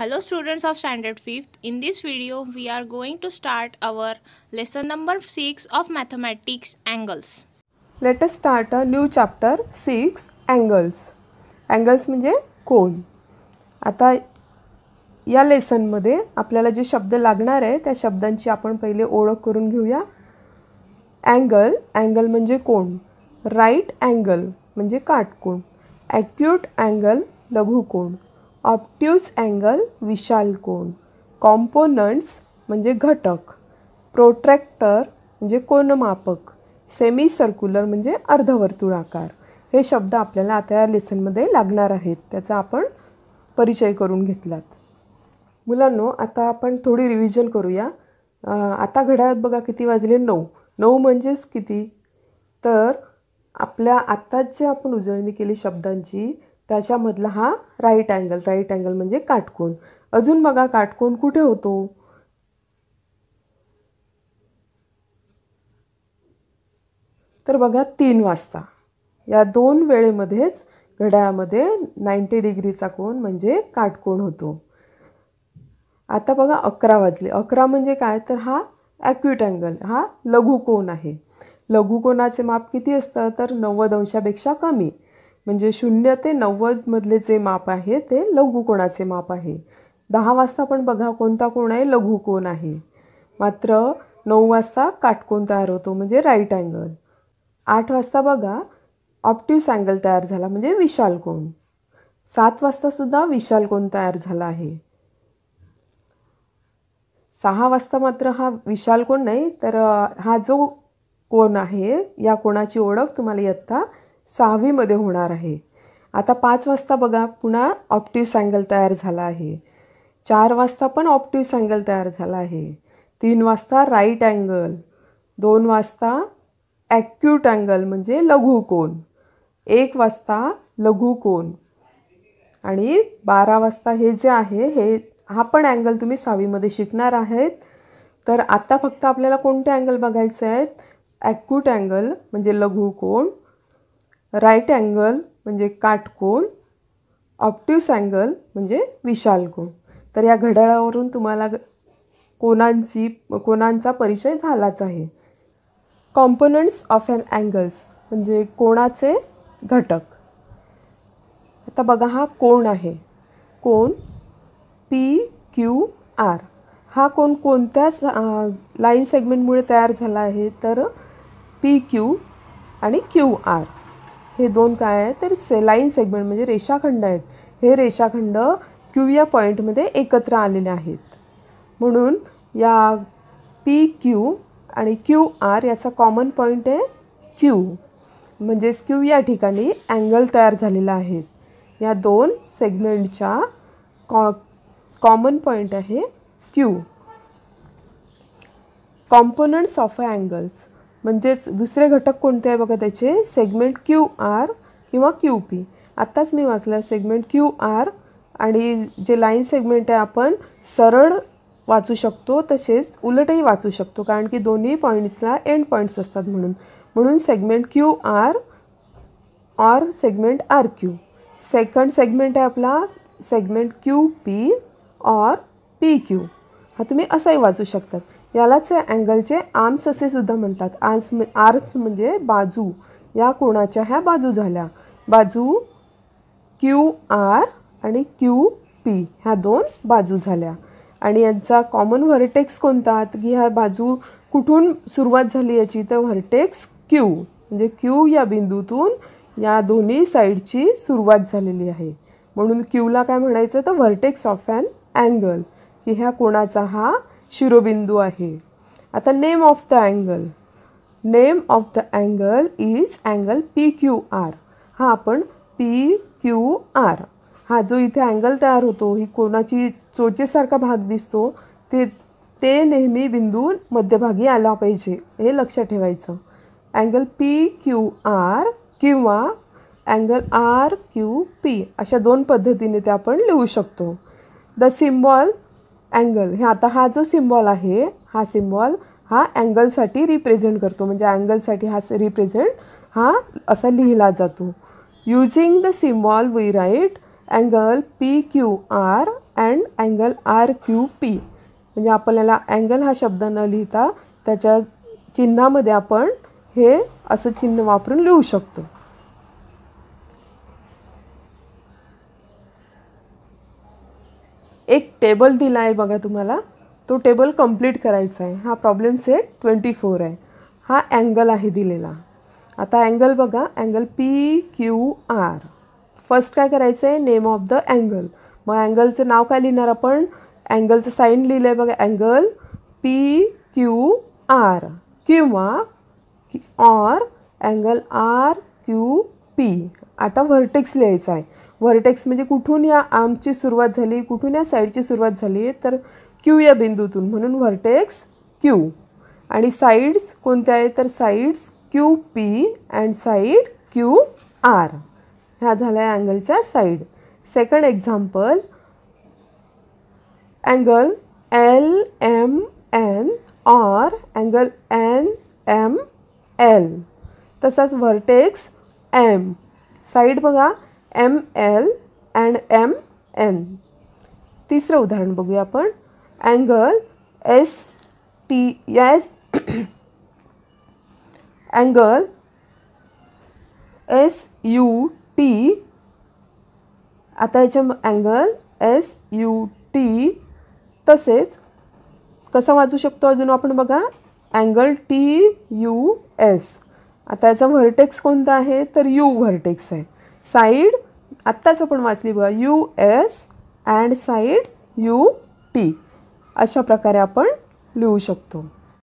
hello students of standard 5th in this video we are going to start our lesson number 6 of mathematics angles let us start a new chapter 6 angles angles म्हणजे कोन आता या लेसनमध्ये आपल्याला जे शब्द लागणार आहे त्या शब्दांची आपण पहिले ओळख करून घेऊया अँगल अँगल म्हणजे कोण राईट अँगल म्हणजे काटकोण ॲक्यूट अँगल लघुकोण ऑप्ट्यूस अँगल विशाल कोन कॉम्पोनंट्स म्हणजे घटक प्रोट्रॅक्टर म्हणजे कोनमापक सेमी सर्क्युलर म्हणजे अर्धवर्तुळाकार हे शब्द आपल्याला आता या लेसनमध्ये लागणार आहेत त्याचा आपण परिचय करून घेतलात मुलांनो आता आपण थोडी रिव्हिजन करूया आता घड्याळात बघा किती वाजले नऊ नऊ म्हणजेच किती तर आपल्या आत्ताच जे आपण उजळणी केली शब्दांची त्याच्यामधला हा राईट अँगल राईट अँगल म्हणजे काटकोन अजून बघा काटकोन कुठे होतो तर बघा तीन वाजता या दोन वेळेमध्येच घड्याळामध्ये नाईन्टी डिग्रीचा कोण म्हणजे काटकोण होतो आता बघा अकरा वाजले अकरा म्हणजे काय तर हा ॲक्यूट अँगल हा लघुकोण आहे लघुकोणाचे माप किती असतं तर नव्वद अंशापेक्षा कमी म्हणजे शून्य ते नव्वदमधले जे माप आहे ते लघुकोणाचे माप आहे दहा वाजता पण बघा कोणता कोण आहे लघुकोण आहे मात्र नऊ वाजता काटकोण तयार होतो म्हणजे राईट अँगल आठ वाजता बघा ऑप्टिव्स अँगल तयार झाला म्हणजे विशाल कोण सात वाजतासुद्धा विशाल कोण तयार झाला आहे सहा वाजता मात्र हा विशाल कोण नाही तर हा जो कोण आहे या कोणाची ओळख तुम्हाला इयत्ता सहावीमध्ये होणार आहे आता पाच वाजता बघा पुन्हा ऑप्टिव्ह सँगल तयार झाला आहे चार वाजता पण ऑप्टिव्ह सँगल तयार झाला आहे तीन वाजता राईट अँगल दोन वाजता ॲक्यूट अँगल म्हणजे लघुकोन एक वाजता लघु लघुकोन आणि बारा वाजता हे जे आहे हे हा पण अँगल तुम्ही सहावीमध्ये शिकणार आहेत तर आत्ता फक्त आपल्याला कोणते अँगल बघायचे आहेत ॲक्यूट अँगल म्हणजे लघु कोण राईट अँगल म्हणजे काटकोन ऑप्टिव्स अँगल म्हणजे विशालकोन तर या घड्याळावरून तुम्हाला कोणांची कोणांचा परिचय झालाच आहे कॉम्पोनंट्स ऑफ एन अँगल्स म्हणजे कोणाचे घटक आता बघा हा कोण आहे कोण पी क्यू आर हा कोण कोणत्याच लाईन सेगमेंटमुळे तयार झाला आहे तर पी क्यू आणि क्यू आर हे दोन काय आहेत तर सेलाईन सेगमेंट म्हणजे रेषाखंड आहेत हे रेषाखंड क्यू या पॉईंटमध्ये एकत्र आलेले आहेत म्हणून या पी क्यू आणि क्यू आर याचा कॉमन पॉईंट आहे क्यू म्हणजेच क्यू या ठिकाणी अँगल तयार झालेला आहे या दोन सेगमेंटच्या कॉ कॉमन पॉईंट आहे क्यू कॉम्पोनंट्स ऑफ अँगल्स म्हणजेच दुसरे घटक कोणते आहे बघा त्याचे सेगमेंट क्यू आर किंवा क्यू पी आत्ताच मी वाचलं सेगमेंट क्यू आर आणि जे लाईन सेगमेंट आहे आपण सरळ वाचू शकतो तसेच उलटही वाचू शकतो कारण की दोन्ही पॉईंट्सला एंड पॉईंट्स असतात म्हणून म्हणून segment Q R or segment R Q second segment आहे आपला segment Q P or P Q हा तुम्ही असाही वाचू शकतात यालाच अँगलचे आर्म्स असे सुद्धा म्हणतात आर्म्स आर्म्स म्हणजे बाजू या कोणाच्या ह्या बाजू झाल्या बाजू क्यू आर आणि क्यू पी ह्या दोन बाजू झाल्या आणि यांचा कॉमन व्हर्टेक्स कोणता की ह्या बाजू कुठून सुरुवात झाली याची तर व्हर्टेक्स क्यू म्हणजे क्यू या बिंदूतून या दोन्ही साईडची सुरुवात झालेली आहे म्हणून क्यूला काय म्हणायचं तर व्हर्टेक्स ऑफ अँड अँगल की ह्या कोणाचा हा शिरोबिंदू आहे आता name of the angle name of the angle is angle P Q R हा आपण पी क्यू आर हा जो इथे अँगल तयार होतो ही कोणाची चोचेसारखा भाग दिसतो ते ते नेहमी बिंदू मध्यभागी आला पाहिजे हे लक्षात ठेवायचं अँगल पी क्यू आर किंवा अँगल आर क्यू पी अशा दोन पद्धतीने ते आपण लिहू शकतो द सिम्बॉल अँगल हे आता हा जो सिम्बॉल आहे हा सिम्बॉल हा अँगलसाठी रिप्रेझेंट करतो म्हणजे अँगलसाठी हा रिप्रेझेंट हा असा लिहिला जातो using the symbol we write angle P Q R and angle R Q P म्हणजे आपल्याला अँगल हा शब्द न लिहिता त्याच्या चिन्हामध्ये आपण हे असं चिन्ह वापरून लिहू शकतो एक टेबल दिला आहे बघा तुम्हाला तो टेबल कंप्लीट करायचा आहे हा प्रॉब्लेम सेट ट्वेंटी फोर आहे हा अँगल आहे दिलेला आता अँगल बघा angle P Q R first काय करायचं आहे नेम ऑफ द अँगल मग अँगलचं नाव काय लिहिणार आपण अँगलचं साईन लिहिलं आहे बघा अँगल पी क्यू आर किंवा or angle R Q P आता व्हर्टेक्स लिहायचा आहे व्हर्टेक्स म्हणजे कुठून या आमची सुरुवात झाली कुठून या साईडची सुरुवात झाली आहे तर क्यू या बिंदूतून म्हणून व्हर्टेक्स क्यू आणि साईड्स कोणत्या आहेत तर sides Q P and side Q R ह्या झाल्या अँगलच्या side second example angle L M N or angle N M L तसाच व्हर्टेक्स एम साईड बघा M L and M N तिसरं उदाहरण बघूया आपण angle S T S angle S U T आता याच्या अँगल एस यू टी तसेच कसा वाचू शकतो अजून आपण बघा अँगल टी यू एस आता याचा व्हर्टेक्स कोणता आहे तर यू व्हर्टेक्स आहे साईड आत्ताच आपण वाचली बघा U S and side U T अशा प्रकारे आपण लिहू शकतो